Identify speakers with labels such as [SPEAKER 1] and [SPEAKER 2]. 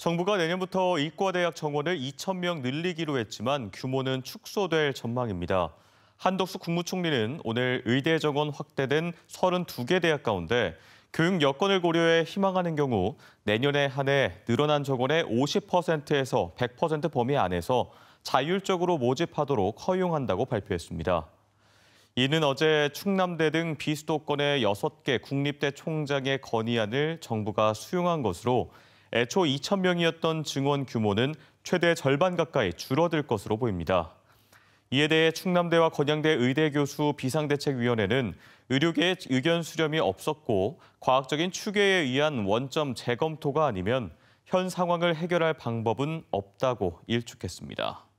[SPEAKER 1] 정부가 내년부터 이과대학 정원을 2천명 늘리기로 했지만 규모는 축소될 전망입니다. 한덕수 국무총리는 오늘 의대 정원 확대된 32개 대학 가운데 교육 여건을 고려해 희망하는 경우 내년에 한해 늘어난 정원의 50%에서 100% 범위 안에서 자율적으로 모집하도록 허용한다고 발표했습니다. 이는 어제 충남대 등 비수도권의 6개 국립대 총장의 건의안을 정부가 수용한 것으로 애초 2천 명이었던 증원 규모는 최대 절반 가까이 줄어들 것으로 보입니다. 이에 대해 충남대와 건양대 의대 교수 비상대책위원회는 의료계의 의견 수렴이 없었고 과학적인 추계에 의한 원점 재검토가 아니면 현 상황을 해결할 방법은 없다고 일축했습니다.